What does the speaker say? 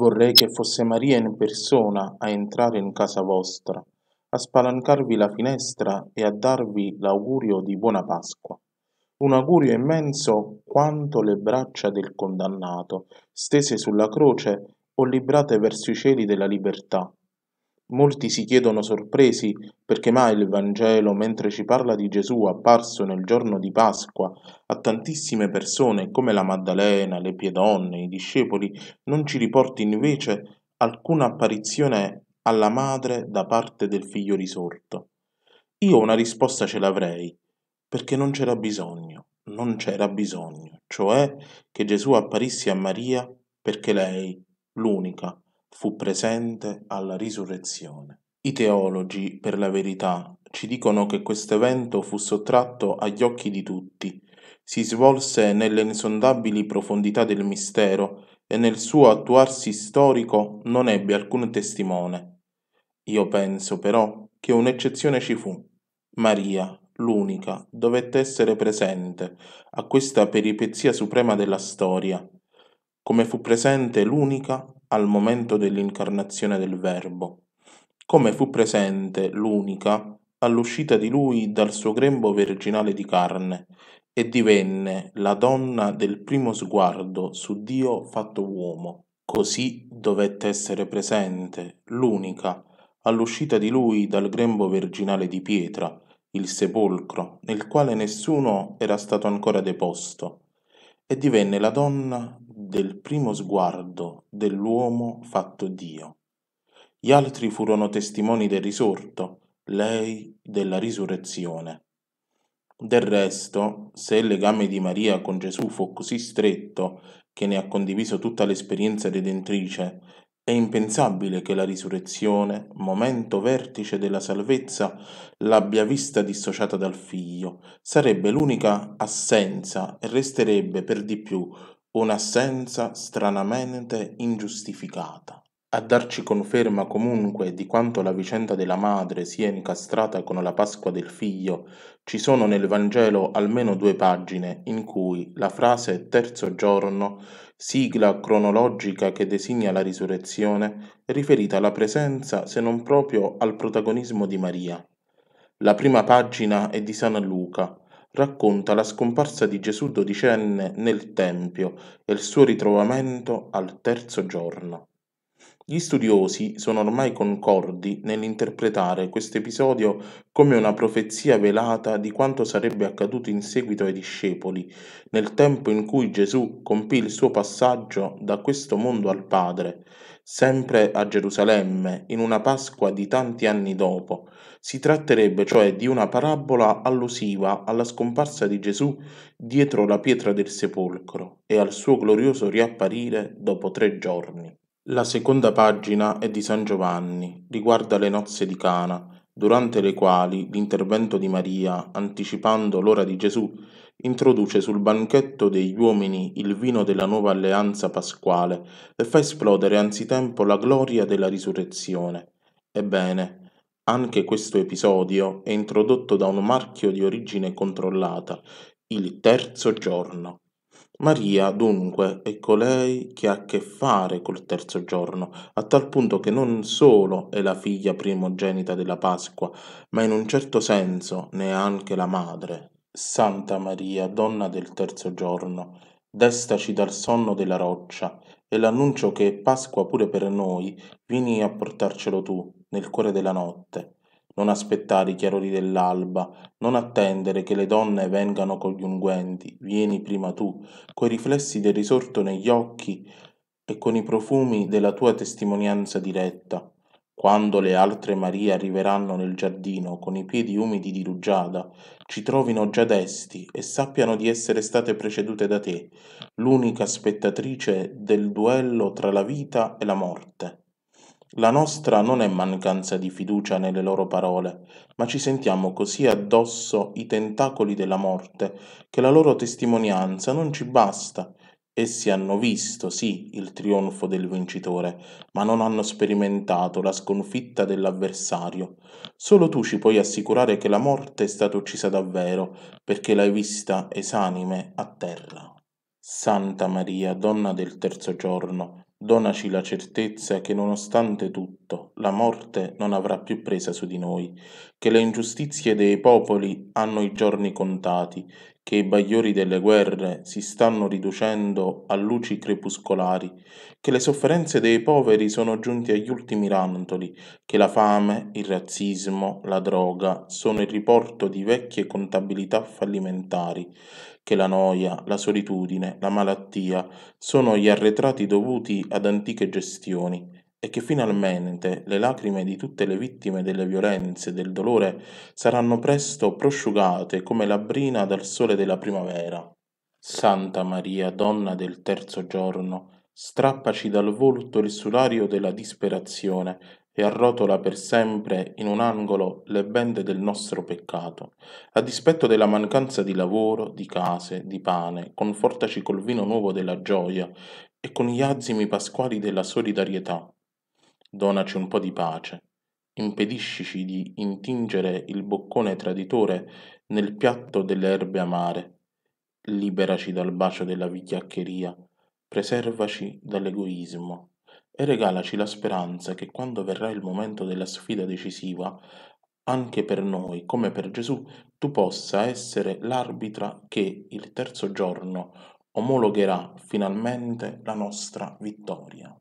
Vorrei che fosse Maria in persona a entrare in casa vostra, a spalancarvi la finestra e a darvi l'augurio di buona Pasqua. Un augurio immenso quanto le braccia del condannato, stese sulla croce o librate verso i cieli della libertà, Molti si chiedono sorpresi perché mai il Vangelo, mentre ci parla di Gesù apparso nel giorno di Pasqua a tantissime persone come la Maddalena, le Piedonne, i discepoli, non ci riporti invece alcuna apparizione alla madre da parte del figlio risorto. Io una risposta ce l'avrei, perché non c'era bisogno, non c'era bisogno, cioè che Gesù apparisse a Maria perché lei, l'unica, fu presente alla risurrezione. I teologi, per la verità, ci dicono che questo evento fu sottratto agli occhi di tutti, si svolse nelle insondabili profondità del mistero e nel suo attuarsi storico non ebbe alcun testimone. Io penso però che un'eccezione ci fu. Maria, l'unica, dovette essere presente a questa peripezia suprema della storia, come fu presente l'unica al momento dell'incarnazione del Verbo, come fu presente l'unica all'uscita di lui dal suo grembo virginale di carne, e divenne la donna del primo sguardo su Dio fatto uomo. Così dovette essere presente l'unica all'uscita di lui dal grembo virginale di pietra, il sepolcro, nel quale nessuno era stato ancora deposto, e divenne la donna del primo sguardo dell'uomo fatto Dio. Gli altri furono testimoni del risorto, lei della risurrezione. Del resto, se il legame di Maria con Gesù fu così stretto che ne ha condiviso tutta l'esperienza redentrice, è impensabile che la risurrezione, momento vertice della salvezza, l'abbia vista dissociata dal Figlio. Sarebbe l'unica assenza e resterebbe per di più un'assenza stranamente ingiustificata. A darci conferma comunque di quanto la vicenda della madre sia incastrata con la Pasqua del figlio, ci sono nel Vangelo almeno due pagine in cui la frase terzo giorno sigla cronologica che designa la risurrezione, riferita alla presenza se non proprio al protagonismo di Maria. La prima pagina è di San Luca, racconta la scomparsa di Gesù dodicenne nel Tempio e il suo ritrovamento al terzo giorno. Gli studiosi sono ormai concordi nell'interpretare questo episodio come una profezia velata di quanto sarebbe accaduto in seguito ai discepoli, nel tempo in cui Gesù compì il suo passaggio da questo mondo al Padre, sempre a Gerusalemme, in una Pasqua di tanti anni dopo. Si tratterebbe cioè di una parabola allusiva alla scomparsa di Gesù dietro la pietra del sepolcro e al suo glorioso riapparire dopo tre giorni. La seconda pagina è di san Giovanni, riguarda le nozze di Cana, durante le quali l'intervento di Maria, anticipando l'ora di Gesù, introduce sul banchetto degli uomini il vino della nuova alleanza pasquale e fa esplodere anzitempo la gloria della risurrezione. Ebbene, anche questo episodio è introdotto da un marchio di origine controllata, il terzo giorno. Maria, dunque, è colei che ha a che fare col terzo giorno, a tal punto che non solo è la figlia primogenita della Pasqua, ma in un certo senso neanche la madre. Santa Maria, donna del terzo giorno, destaci dal sonno della roccia, e l'annuncio che è Pasqua pure per noi, vieni a portarcelo tu, nel cuore della notte non aspettare i chiarori dell'alba, non attendere che le donne vengano con gli unguenti, vieni prima tu, coi riflessi del risorto negli occhi e con i profumi della tua testimonianza diretta. Quando le altre Marie arriveranno nel giardino con i piedi umidi di rugiada, ci trovino già desti e sappiano di essere state precedute da te, l'unica spettatrice del duello tra la vita e la morte. La nostra non è mancanza di fiducia nelle loro parole, ma ci sentiamo così addosso i tentacoli della morte che la loro testimonianza non ci basta. Essi hanno visto, sì, il trionfo del vincitore, ma non hanno sperimentato la sconfitta dell'avversario. Solo tu ci puoi assicurare che la morte è stata uccisa davvero, perché l'hai vista esanime a terra. Santa Maria, donna del terzo giorno, Donaci la certezza che nonostante tutto la morte non avrà più presa su di noi, che le ingiustizie dei popoli hanno i giorni contati, che i bagliori delle guerre si stanno riducendo a luci crepuscolari, che le sofferenze dei poveri sono giunti agli ultimi rantoli, che la fame, il razzismo, la droga sono il riporto di vecchie contabilità fallimentari, che la noia, la solitudine, la malattia sono gli arretrati dovuti ad antiche gestioni e che finalmente le lacrime di tutte le vittime delle violenze e del dolore saranno presto prosciugate come la brina dal sole della primavera. Santa Maria, donna del terzo giorno, strappaci dal volto il solario della disperazione e arrotola per sempre in un angolo le bende del nostro peccato, a dispetto della mancanza di lavoro, di case, di pane, confortaci col vino nuovo della gioia e con gli azimi pasquali della solidarietà. Donaci un po' di pace, impediscici di intingere il boccone traditore nel piatto delle erbe amare, liberaci dal bacio della vigliaccheria, preservaci dall'egoismo e regalaci la speranza che quando verrà il momento della sfida decisiva, anche per noi, come per Gesù, tu possa essere l'arbitra che il terzo giorno omologherà finalmente la nostra vittoria.